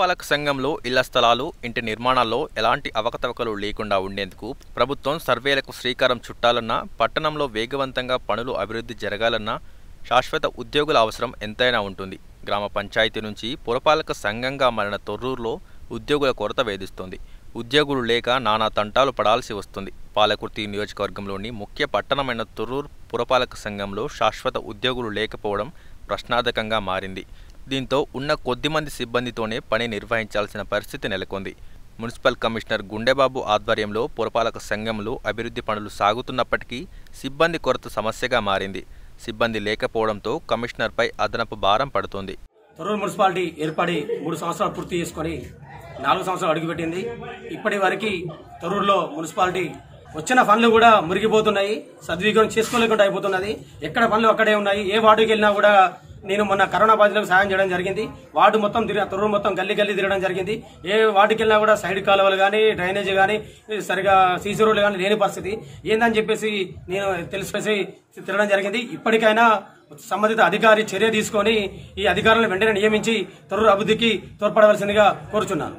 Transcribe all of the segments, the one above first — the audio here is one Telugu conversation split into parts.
పురపాలక సంఘంలో ఇళ్ల స్థలాలు ఇంటి నిర్మాణాల్లో ఎలాంటి అవకతవకలు లేకుండా ఉండేందుకు ప్రభుత్వం సర్వేలకు శ్రీకారం చుట్టాలన్నా పట్టణంలో వేగవంతంగా పనులు అభివృద్ధి జరగాలన్నా శాశ్వత ఉద్యోగుల అవసరం ఎంతైనా ఉంటుంది గ్రామ పంచాయతీ నుంచి పురపాలక సంఘంగా మారిన తొర్రూరులో ఉద్యోగుల కొరత వేధిస్తోంది ఉద్యోగులు లేక నానా తంటాలు పడాల్సి వస్తుంది పాలకుర్తి నియోజకవర్గంలోని ముఖ్య పట్టణమైన తొర్రూరు పురపాలక సంఘంలో శాశ్వత ఉద్యోగులు లేకపోవడం ప్రశ్నార్థకంగా మారింది దీంతో ఉన్న కొద్దిమంది సిబ్బందితోనే పని నిర్వహించాల్సిన పరిస్థితి నెలకొంది మున్సిపల్ కమిషనర్ గుండెబాబు ఆధ్వర్యంలో పురపాలక సంఘంలో అభివృద్ధి పనులు సాగుతున్నప్పటికీ సిబ్బంది కొరత సమస్యగా మారింది సిబ్బంది లేకపోవడంతో కమిషనర్పై అదనపు భారం పడుతోంది తొరూరు మున్సిపాలిటీ ఏర్పడి మూడు సంవత్సరాలు పూర్తి చేసుకొని నాలుగు సంవత్సరాలు అడుగుపెట్టింది ఇప్పటి వరకు తొరూరులో మున్సిపాలిటీ వచ్చిన పనులు కూడా మురిగిపోతున్నాయి సద్వినియోగం చేసుకోలేకుండా అయిపోతున్నది ఎక్కడ పనులు అక్కడే ఉన్నాయి ఏ వార్డుకి వెళ్ళినా కూడా నేను మొన్న కరోనా బాధితులకు సాయం చేయడం జరిగింది వార్డు మొత్తం తిరిగి మొత్తం గల్లీ గల్లీ తిరగడం జరిగింది ఏ వార్డుకి వెళ్ళినా కూడా సైడ్ కాలువలు కానీ డ్రైనేజ్ కానీ సరిగా సీసీ రోడ్లు కానీ లేని పరిస్థితి ఏందని చెప్పేసి నేను తెలిసిపోయి తిరగడం జరిగింది ఇప్పటికైనా సంబంధిత అధికారి చర్య తీసుకొని ఈ అధికారులను వెంటనే నియమించి తొర్రూరు అభివృద్ధికి తోడ్పడవలసిందిగా కోరుచున్నాను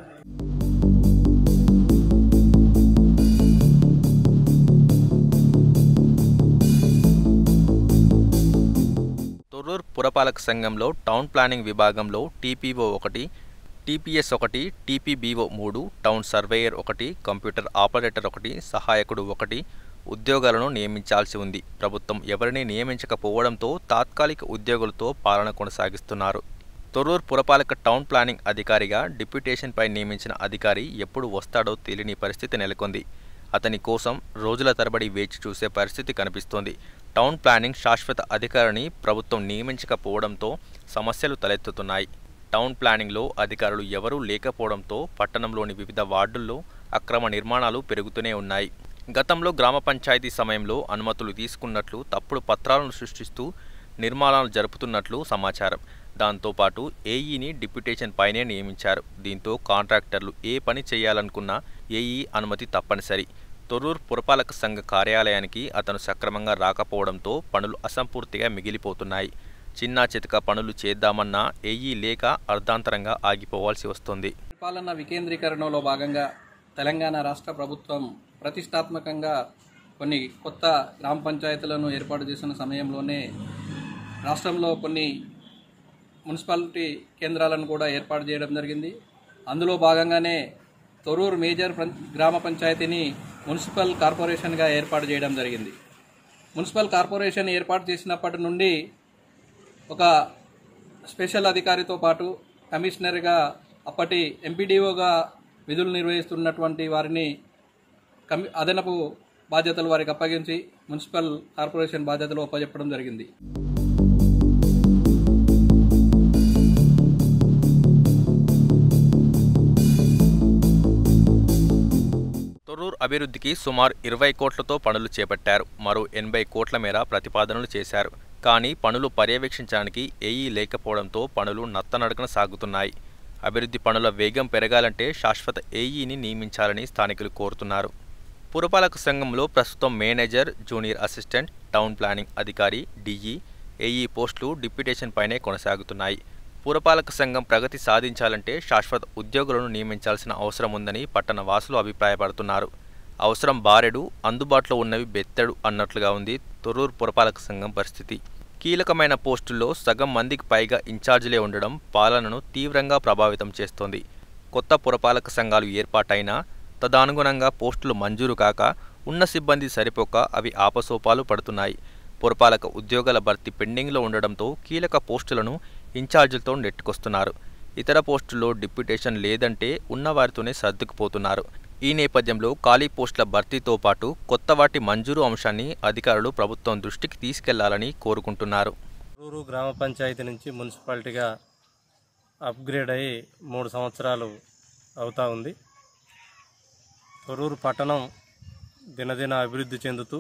పురపాలక సంఘంలో టౌన్ ప్లానింగ్ విభాగంలో టీపీఓ ఒకటి టీపీఎస్ ఒకటి టీపీబీఓ మూడు టౌన్ సర్వేయర్ ఒకటి కంప్యూటర్ ఆపరేటర్ ఒకటి సహాయకుడు ఒకటి ఉద్యోగాలను నియమించాల్సి ఉంది ప్రభుత్వం ఎవరిని నియమించకపోవడంతో తాత్కాలిక ఉద్యోగులతో పాలన కొనసాగిస్తున్నారు తొర్రూర్ పురపాలక టౌన్ ప్లానింగ్ అధికారిగా డిప్యూటేషన్పై నియమించిన అధికారి ఎప్పుడు వస్తాడో తెలియని పరిస్థితి నెలకొంది అతని కోసం రోజుల తరబడి వేచి చూసే పరిస్థితి కనిపిస్తోంది టౌన్ ప్లానింగ్ శాశ్వత అధికారిని ప్రభుత్వం నియమించకపోవడంతో సమస్యలు తలెత్తుతున్నాయి టౌన్ ప్లానింగ్లో అధికారులు ఎవరూ లేకపోవడంతో పట్టణంలోని వివిధ వార్డుల్లో అక్రమ నిర్మాణాలు పెరుగుతూనే ఉన్నాయి గతంలో గ్రామ పంచాయతీ సమయంలో అనుమతులు తీసుకున్నట్లు తప్పుడు పత్రాలను సృష్టిస్తూ నిర్మాణాలు జరుపుతున్నట్లు సమాచారం దాంతోపాటు ఏఈని డిప్యుటేషన్ పైనే నియమించారు దీంతో కాంట్రాక్టర్లు ఏ పని చేయాలనుకున్నా ఏఈ అనుమతి తప్పనిసరి తొర్రూర్ పురపాలక సంఘ కార్యాలయానికి అతను సక్రమంగా రాకపోవడంతో పనులు అసంపూర్తిగా మిగిలిపోతున్నాయి చిన్న చితక పనులు చేద్దామన్నా ఏఈ లేక అర్ధాంతరంగా ఆగిపోవాల్సి వస్తుంది పరిపాలన వికేంద్రీకరణలో భాగంగా తెలంగాణ రాష్ట్ర ప్రభుత్వం ప్రతిష్టాత్మకంగా కొన్ని కొత్త గ్రామ పంచాయతీలను ఏర్పాటు చేసిన సమయంలోనే రాష్ట్రంలో కొన్ని మున్సిపాలిటీ కేంద్రాలను కూడా ఏర్పాటు చేయడం జరిగింది అందులో భాగంగానే తొరూరు మేజర్ గ్రామ పంచాయతీని మున్సిపల్ కార్పొరేషన్గా ఏర్పాటు చేయడం జరిగింది మున్సిపల్ కార్పొరేషన్ ఏర్పాటు చేసినప్పటి నుండి ఒక స్పెషల్ అధికారితో పాటు కమిషనర్గా అప్పటి ఎంపీడీఓగా విధులు నిర్వహిస్తున్నటువంటి వారిని కమి అదనపు బాధ్యతలు వారికి అప్పగించి మున్సిపల్ కార్పొరేషన్ బాధ్యతలు అప్పచెప్పడం జరిగింది అభివృద్ధికి సుమారు ఇరవై కోట్లతో పనులు చేపట్టారు మరో ఎనభై కోట్ల మేర ప్రతిపాదనలు చేశారు కానీ పనులు పర్యవేక్షించడానికి ఏఈ లేకపోవడంతో పనులు నత్తనడకన సాగుతున్నాయి అభివృద్ధి పనుల వేగం పెరగాలంటే శాశ్వత ఏఈని నియమించాలని స్థానికులు కోరుతున్నారు పురపాలక సంఘంలో ప్రస్తుతం manager junior assistant town planning అధికారి డిఈ ఏఈ పోస్టులు డిప్యూటేషన్ పైనే కొనసాగుతున్నాయి పురపాలక సంఘం ప్రగతి సాధించాలంటే శాశ్వత ఉద్యోగులను నియమించాల్సిన అవసరం ఉందని పట్టణ వాసులు అభిప్రాయపడుతున్నారు అవసరం బారెడు అందుబాటులో ఉన్నవి బెత్తడు అన్నట్లుగా ఉంది తొర్రూరు పురపాలక సంఘం పరిస్థితి కీలకమైన పోస్టుల్లో సగం మందికి పైగా ఇన్ఛార్జీలే ఉండడం పాలనను తీవ్రంగా ప్రభావితం చేస్తోంది కొత్త పురపాలక సంఘాలు ఏర్పాటైనా తదనుగుణంగా పోస్టులు మంజూరు కాక ఉన్న సిబ్బంది సరిపోక అవి ఆపసోపాలు పడుతున్నాయి పురపాలక ఉద్యోగాల భర్తీ పెండింగ్లో ఉండడంతో కీలక పోస్టులను ఇన్ఛార్జీలతో నెట్టుకొస్తున్నారు ఇతర పోస్టుల్లో డిప్యూటేషన్ లేదంటే ఉన్నవారితోనే సర్దుకుపోతున్నారు ఈ నేపథ్యంలో ఖాళీ పోస్టుల భర్తీతో పాటు కొత్త వాటి మంజూరు అంశాన్ని అధికారులు ప్రభుత్వం దృష్టికి తీసుకెళ్లాలని కోరుకుంటున్నారు రూరు గ్రామ పంచాయతీ నుంచి మున్సిపాలిటీగా అప్గ్రేడ్ అయ్యి మూడు సంవత్సరాలు అవుతా ఉంది తొరూరు పట్టణం దినదిన అభివృద్ధి చెందుతూ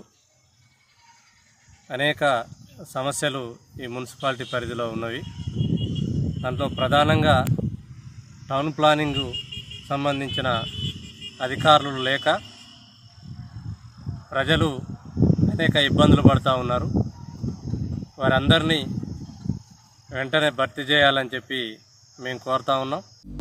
అనేక సమస్యలు ఈ మున్సిపాలిటీ పరిధిలో ఉన్నవి దాంట్లో ప్రధానంగా టౌన్ ప్లానింగ్ సంబంధించిన అధికారులు లేక ప్రజలు అనేక ఇబ్బందులు పడుతూ ఉన్నారు వారందరినీ వెంటనే భర్తీ చేయాలని చెప్పి మేము కోరుతా ఉన్నాం